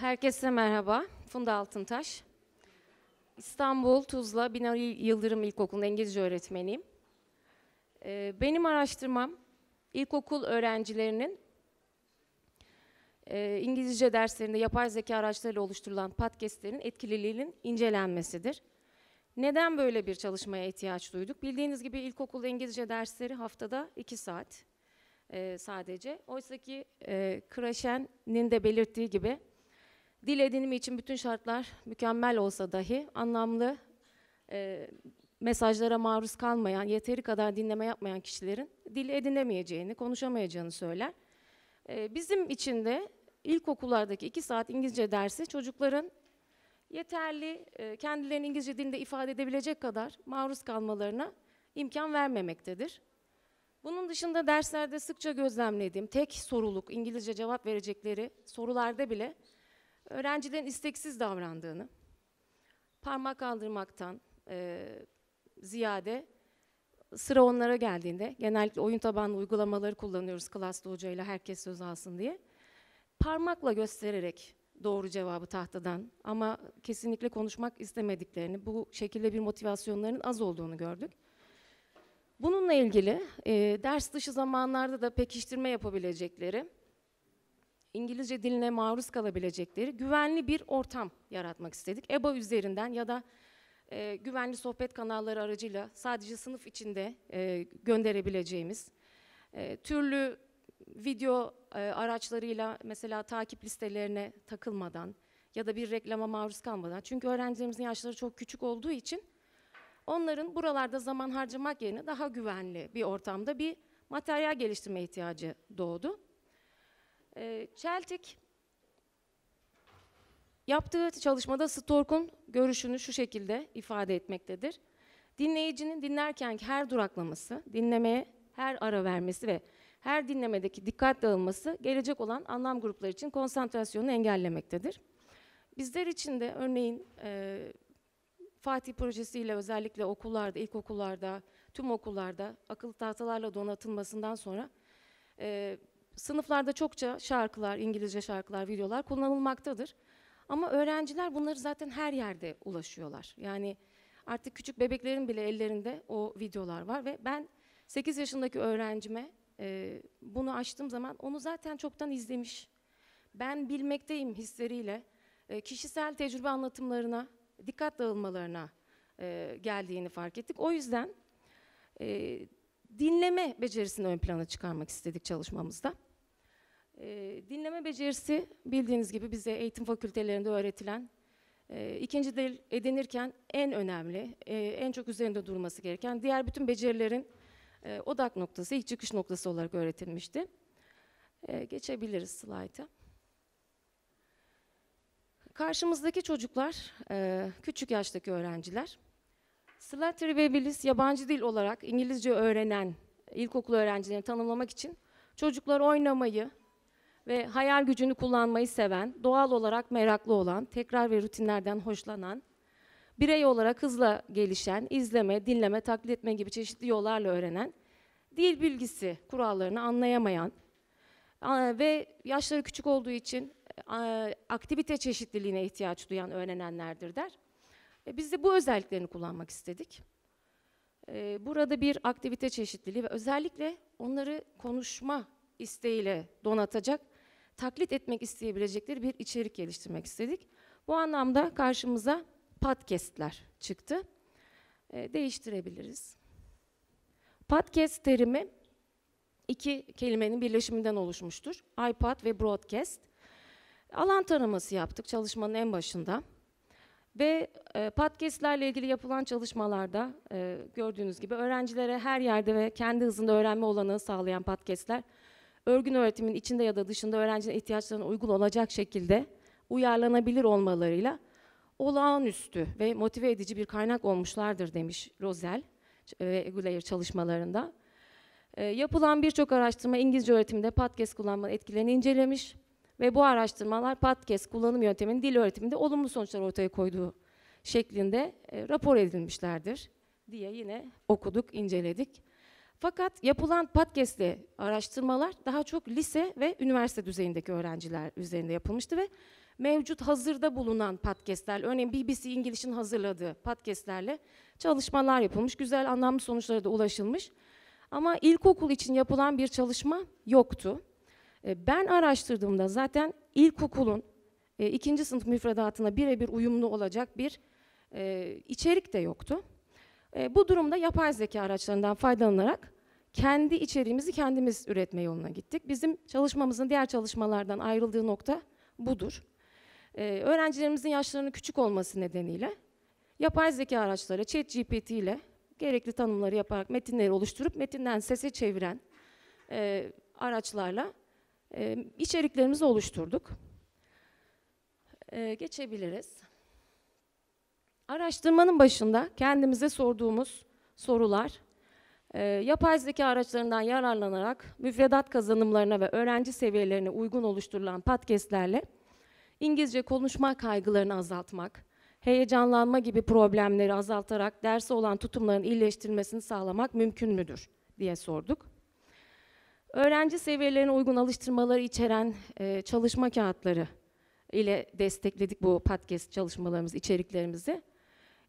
Herkese merhaba. Funda Altıntaş. İstanbul Tuzla Binali Yıldırım İlkokulu'nda İngilizce öğretmeniyim. Ee, benim araştırmam ilkokul öğrencilerinin e, İngilizce derslerinde yapay zeka araçlarıyla oluşturulan podcastlerin etkililiğinin incelenmesidir. Neden böyle bir çalışmaya ihtiyaç duyduk? Bildiğiniz gibi ilkokulda İngilizce dersleri haftada iki saat e, sadece. Oysa ki e, Kraşen'in de belirttiği gibi Dil edinimi için bütün şartlar mükemmel olsa dahi anlamlı e, mesajlara maruz kalmayan, yeteri kadar dinleme yapmayan kişilerin dil edinemeyeceğini, konuşamayacağını söyler. E, bizim için de ilkokullardaki iki saat İngilizce dersi çocukların yeterli e, kendilerini İngilizce dilinde ifade edebilecek kadar maruz kalmalarına imkan vermemektedir. Bunun dışında derslerde sıkça gözlemlediğim tek soruluk İngilizce cevap verecekleri sorularda bile öğrencilerin isteksiz davrandığını, parmak kaldırmaktan e, ziyade sıra onlara geldiğinde, genellikle oyun tabanlı uygulamaları kullanıyoruz klasta hocayla herkes söz alsın diye, parmakla göstererek doğru cevabı tahtadan ama kesinlikle konuşmak istemediklerini, bu şekilde bir motivasyonlarının az olduğunu gördük. Bununla ilgili e, ders dışı zamanlarda da pekiştirme yapabilecekleri, İngilizce diline maruz kalabilecekleri güvenli bir ortam yaratmak istedik. EBA üzerinden ya da e, güvenli sohbet kanalları aracıyla sadece sınıf içinde e, gönderebileceğimiz e, türlü video e, araçlarıyla mesela takip listelerine takılmadan ya da bir reklama maruz kalmadan çünkü öğrencilerimizin yaşları çok küçük olduğu için onların buralarda zaman harcamak yerine daha güvenli bir ortamda bir materyal geliştirme ihtiyacı doğdu. E, yaptığı çalışmada Stork'un görüşünü şu şekilde ifade etmektedir. Dinleyicinin dinlerken her duraklaması, dinlemeye her ara vermesi ve her dinlemedeki dikkat dağılması gelecek olan anlam grupları için konsantrasyonu engellemektedir. Bizler için de örneğin e, Fatih projesiyle özellikle okullarda, ilkokullarda, tüm okullarda akıllı tahtalarla donatılmasından sonra e, sınıflarda çokça şarkılar, İngilizce şarkılar, videolar kullanılmaktadır. Ama öğrenciler bunları zaten her yerde ulaşıyorlar. Yani artık küçük bebeklerin bile ellerinde o videolar var ve ben 8 yaşındaki öğrencime e, bunu açtığım zaman onu zaten çoktan izlemiş. Ben bilmekteyim hisleriyle e, kişisel tecrübe anlatımlarına, dikkat dağılmalarına e, geldiğini fark ettik. O yüzden e, dinleme becerisini ön plana çıkarmak istedik çalışmamızda. Ee, dinleme becerisi bildiğiniz gibi bize eğitim fakültelerinde öğretilen e, ikinci dil edinirken en önemli, e, en çok üzerinde durması gereken diğer bütün becerilerin e, odak noktası, ilk çıkış noktası olarak öğretilmişti. geçebiliriz slayta. Karşımızdaki çocuklar, küçük yaştaki öğrenciler. Slattery ve Willis yabancı dil olarak İngilizce öğrenen ilkokul öğrencilerini tanımlamak için çocuklar oynamayı, ve hayal gücünü kullanmayı seven, doğal olarak meraklı olan, tekrar ve rutinlerden hoşlanan, birey olarak hızla gelişen, izleme, dinleme, taklit etme gibi çeşitli yollarla öğrenen, dil bilgisi kurallarını anlayamayan ve yaşları küçük olduğu için aktivite çeşitliliğine ihtiyaç duyan öğrenenlerdir der. E, biz de bu özelliklerini kullanmak istedik. E, burada bir aktivite çeşitliliği ve özellikle onları konuşma isteğiyle donatacak taklit etmek isteyebilecekleri bir içerik geliştirmek istedik. Bu anlamda karşımıza podcastler çıktı. E, değiştirebiliriz. Podcast terimi iki kelimenin birleşiminden oluşmuştur. iPod ve broadcast. Alan tanıması yaptık çalışmanın en başında. Ve e, podcastlerle ilgili yapılan çalışmalarda e, gördüğünüz gibi öğrencilere her yerde ve kendi hızında öğrenme olanı sağlayan podcastler örgün öğretimin içinde ya da dışında öğrencinin ihtiyaçlarına uygun olacak şekilde uyarlanabilir olmalarıyla olağanüstü ve motive edici bir kaynak olmuşlardır demiş Rozel ve Güleyer çalışmalarında. E, yapılan birçok araştırma İngilizce öğretiminde podcast kullanmanın etkilerini incelemiş ve bu araştırmalar podcast kullanım yönteminin dil öğretiminde olumlu sonuçlar ortaya koyduğu şeklinde e, rapor edilmişlerdir diye yine okuduk, inceledik. Fakat yapılan podcast'li araştırmalar daha çok lise ve üniversite düzeyindeki öğrenciler üzerinde yapılmıştı ve mevcut hazırda bulunan podcast'ler, örneğin BBC İngiliz'in hazırladığı podcast'lerle çalışmalar yapılmış, güzel anlamlı sonuçlara da ulaşılmış. Ama ilkokul için yapılan bir çalışma yoktu. E, ben araştırdığımda zaten ilkokulun e, ikinci sınıf müfredatına birebir uyumlu olacak bir e, içerik de yoktu. Bu durumda yapay zeka araçlarından faydalanarak kendi içeriğimizi kendimiz üretme yoluna gittik. Bizim çalışmamızın diğer çalışmalardan ayrıldığı nokta budur. Ee, öğrencilerimizin yaşlarının küçük olması nedeniyle yapay zeka araçları, chat GPT ile gerekli tanımları yaparak metinleri oluşturup metinden sese çeviren e, araçlarla e, içeriklerimizi oluşturduk. E, geçebiliriz. Araştırmanın başında kendimize sorduğumuz sorular, e, yapay zeka araçlarından yararlanarak müfredat kazanımlarına ve öğrenci seviyelerine uygun oluşturulan podcastlerle İngilizce konuşma kaygılarını azaltmak, heyecanlanma gibi problemleri azaltarak derse olan tutumların iyileştirilmesini sağlamak mümkün müdür diye sorduk. Öğrenci seviyelerine uygun alıştırmaları içeren e, çalışma kağıtları ile destekledik bu podcast çalışmalarımız, içeriklerimizi.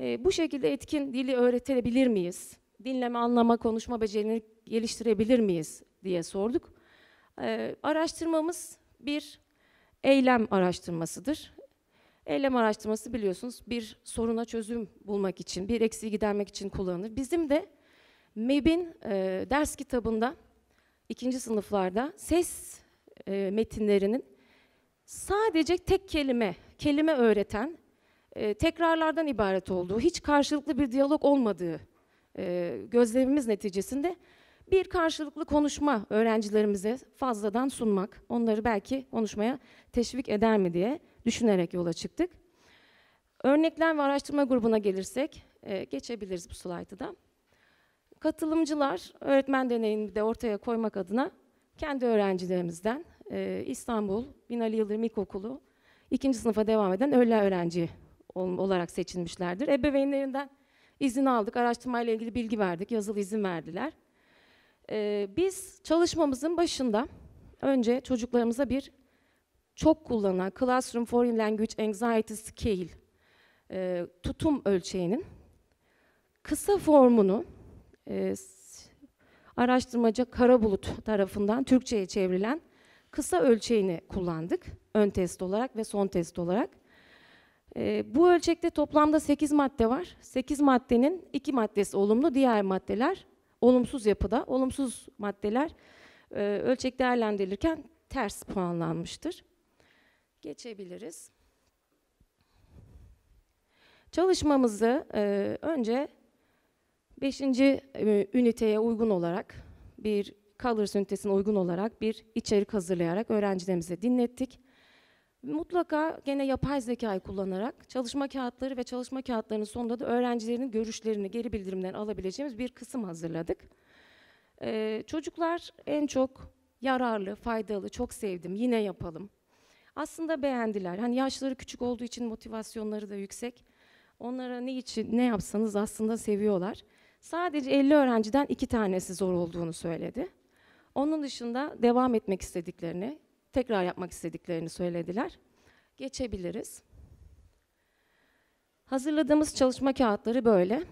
E, bu şekilde etkin dili öğretebilir miyiz? dinleme, anlama, konuşma becerilerini geliştirebilir miyiz diye sorduk. Ee, araştırmamız bir eylem araştırmasıdır. Eylem araştırması biliyorsunuz bir soruna çözüm bulmak için, bir eksiği gidermek için kullanılır. Bizim de MEB'in e, ders kitabında ikinci sınıflarda ses e, metinlerinin sadece tek kelime, kelime öğreten, e, tekrarlardan ibaret olduğu, hiç karşılıklı bir diyalog olmadığı e, gözlemimiz neticesinde bir karşılıklı konuşma öğrencilerimize fazladan sunmak, onları belki konuşmaya teşvik eder mi diye düşünerek yola çıktık. Örnekler ve araştırma grubuna gelirsek, e, geçebiliriz bu slaytı da. Katılımcılar öğretmen deneyimini de ortaya koymak adına kendi öğrencilerimizden e, İstanbul Binali Yıldırım İlkokulu ikinci sınıfa devam eden öğle öğrenci olarak seçilmişlerdir. Ebeveynlerinden izin aldık, araştırmayla ilgili bilgi verdik, yazılı izin verdiler. Ee, biz çalışmamızın başında önce çocuklarımıza bir çok kullanılan Classroom Foreign Language Anxiety Scale e, tutum ölçeğinin kısa formunu e, araştırmacı Karabulut tarafından Türkçe'ye çevrilen kısa ölçeğini kullandık. Ön test olarak ve son test olarak. Ee, bu ölçekte toplamda 8 madde var. 8 maddenin 2 maddesi olumlu, diğer maddeler olumsuz yapıda. Olumsuz maddeler e, ölçek değerlendirilirken ters puanlanmıştır. Geçebiliriz. Çalışmamızı e, önce 5. E, üniteye uygun olarak bir Colors ünitesine uygun olarak bir içerik hazırlayarak öğrencilerimize dinlettik. Mutlaka gene yapay zekayı kullanarak çalışma kağıtları ve çalışma kağıtlarının sonunda da öğrencilerin görüşlerini, geri bildirimlerini alabileceğimiz bir kısım hazırladık. Ee, çocuklar en çok yararlı, faydalı, çok sevdim, yine yapalım. Aslında beğendiler. Hani yaşları küçük olduğu için motivasyonları da yüksek. Onlara ne için, ne yapsanız aslında seviyorlar. Sadece 50 öğrenciden iki tanesi zor olduğunu söyledi. Onun dışında devam etmek istediklerini, tekrar yapmak istediklerini söylediler. Geçebiliriz. Hazırladığımız çalışma kağıtları böyle.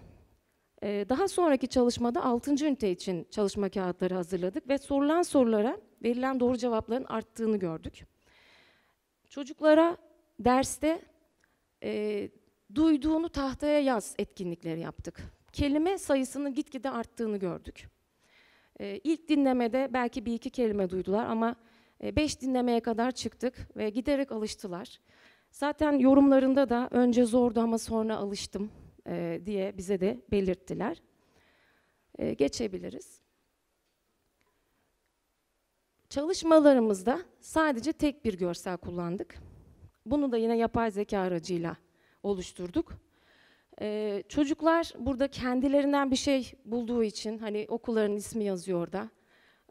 Ee, daha sonraki çalışmada 6. ünite için çalışma kağıtları hazırladık ve sorulan sorulara verilen doğru cevapların arttığını gördük. Çocuklara derste e, duyduğunu tahtaya yaz etkinlikleri yaptık. Kelime sayısının gitgide arttığını gördük. E, ilk dinlemede belki bir iki kelime duydular ama ee, beş dinlemeye kadar çıktık ve giderek alıştılar. Zaten yorumlarında da önce zordu ama sonra alıştım e, diye bize de belirttiler. E, geçebiliriz. Çalışmalarımızda sadece tek bir görsel kullandık. Bunu da yine yapay zeka aracıyla oluşturduk. Ee, çocuklar burada kendilerinden bir şey bulduğu için hani okulların ismi yazıyor da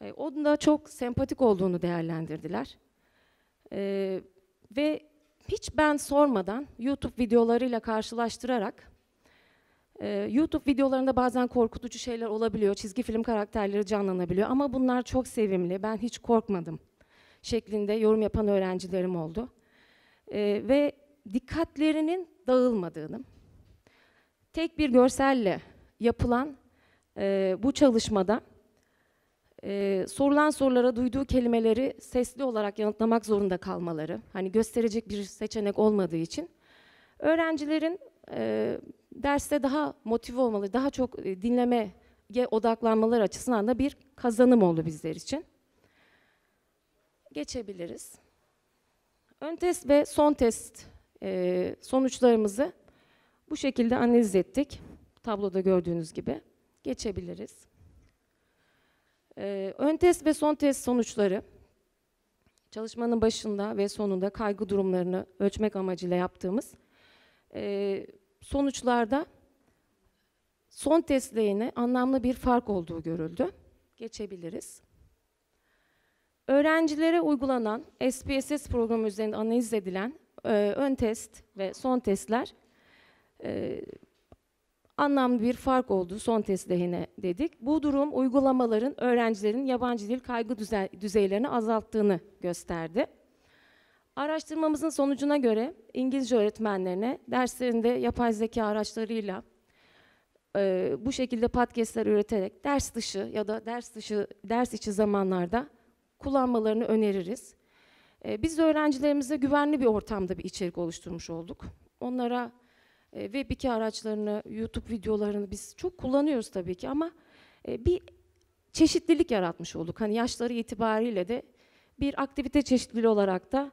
e, onun da çok sempatik olduğunu değerlendirdiler. E, ve hiç ben sormadan YouTube videolarıyla karşılaştırarak e, YouTube videolarında bazen korkutucu şeyler olabiliyor. Çizgi film karakterleri canlanabiliyor ama bunlar çok sevimli. Ben hiç korkmadım şeklinde yorum yapan öğrencilerim oldu. E, ve dikkatlerinin dağılmadığını, tek bir görselle yapılan e, bu çalışmada e, sorulan sorulara duyduğu kelimeleri sesli olarak yanıtlamak zorunda kalmaları, hani gösterecek bir seçenek olmadığı için öğrencilerin e, derste daha motive olmalı, daha çok e, dinlemeye odaklanmaları açısından da bir kazanım oldu bizler için. Geçebiliriz. Ön test ve son test e, sonuçlarımızı bu şekilde analiz ettik. Tabloda gördüğünüz gibi. Geçebiliriz. Ee, ön test ve son test sonuçları çalışmanın başında ve sonunda kaygı durumlarını ölçmek amacıyla yaptığımız e, sonuçlarda son testle anlamlı bir fark olduğu görüldü. Geçebiliriz. Öğrencilere uygulanan SPSS programı üzerinde analiz edilen e, ön test ve son testler e, anlamlı bir fark olduğu son test lehine dedik. Bu durum uygulamaların öğrencilerin yabancı dil kaygı düze düzeylerini azalttığını gösterdi. Araştırmamızın sonucuna göre İngilizce öğretmenlerine derslerinde yapay zeka araçlarıyla e, bu şekilde podcastler üreterek ders dışı ya da ders dışı ders içi zamanlarda kullanmalarını öneririz. E, biz de öğrencilerimize güvenli bir ortamda bir içerik oluşturmuş olduk. Onlara e, Web2 araçlarını, YouTube videolarını biz çok kullanıyoruz tabii ki ama e, bir çeşitlilik yaratmış olduk. Hani yaşları itibariyle de bir aktivite çeşitliliği olarak da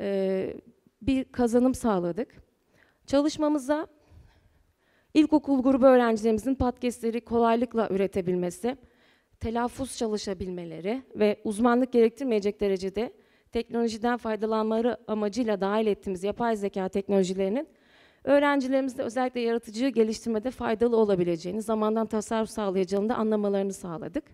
e, bir kazanım sağladık. Çalışmamıza ilkokul grubu öğrencilerimizin podcastleri kolaylıkla üretebilmesi, telaffuz çalışabilmeleri ve uzmanlık gerektirmeyecek derecede teknolojiden faydalanmaları amacıyla dahil ettiğimiz yapay zeka teknolojilerinin öğrencilerimizde özellikle yaratıcı geliştirmede faydalı olabileceğini, zamandan tasarruf sağlayacağını da anlamalarını sağladık.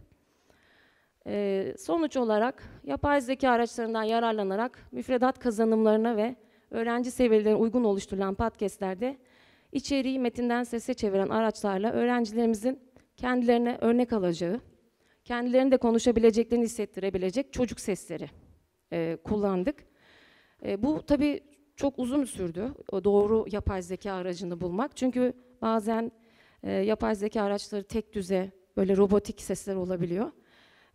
Ee, sonuç olarak yapay zeka araçlarından yararlanarak müfredat kazanımlarına ve öğrenci seviyelerine uygun oluşturulan podcastlerde içeriği metinden sese çeviren araçlarla öğrencilerimizin kendilerine örnek alacağı, kendilerini de konuşabileceklerini hissettirebilecek çocuk sesleri e, kullandık. E, bu tabii çok uzun sürdü o doğru yapay zeka aracını bulmak. Çünkü bazen e, yapay zeka araçları tek düze böyle robotik sesler olabiliyor.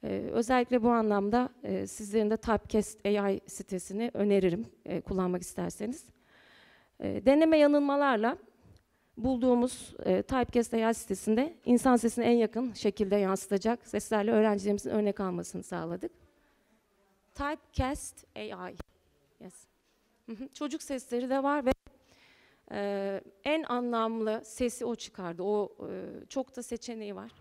E, özellikle bu anlamda e, sizlerin de Typecast AI sitesini öneririm e, kullanmak isterseniz. E, deneme yanılmalarla bulduğumuz e, Typecast AI sitesinde insan sesini en yakın şekilde yansıtacak seslerle öğrencilerimizin örnek almasını sağladık. Typecast AI. Yes. Çocuk sesleri de var ve e, en anlamlı sesi o çıkardı. O e, çok da seçeneği var.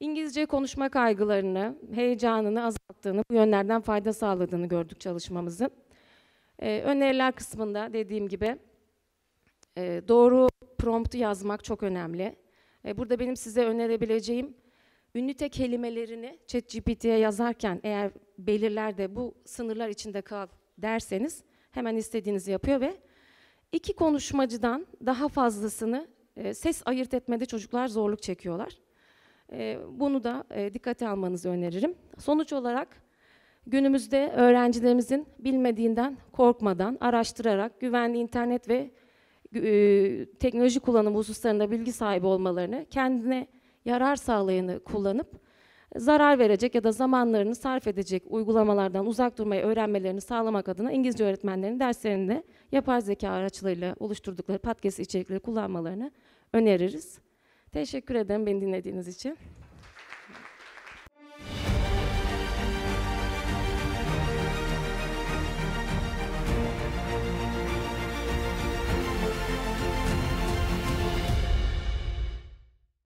İngilizce konuşma kaygılarını, heyecanını azalttığını, bu yönlerden fayda sağladığını gördük çalışmamızın. Ee, öneriler kısmında dediğim gibi e, doğru promptu yazmak çok önemli. E, burada benim size önerebileceğim ünlüte kelimelerini ChatGPT'ye yazarken eğer belirler de bu sınırlar içinde kal derseniz hemen istediğinizi yapıyor ve iki konuşmacıdan daha fazlasını e, ses ayırt etmede çocuklar zorluk çekiyorlar. E, bunu da e, dikkate almanızı öneririm. Sonuç olarak günümüzde öğrencilerimizin bilmediğinden korkmadan, araştırarak güvenli internet ve e, teknoloji kullanımı hususlarında bilgi sahibi olmalarını, kendine yarar sağlayanı kullanıp zarar verecek ya da zamanlarını sarf edecek uygulamalardan uzak durmayı öğrenmelerini sağlamak adına İngilizce öğretmenlerinin derslerinde yapay zeka araçlarıyla oluşturdukları podcast içerikleri kullanmalarını öneririz. Teşekkür ederim beni dinlediğiniz için.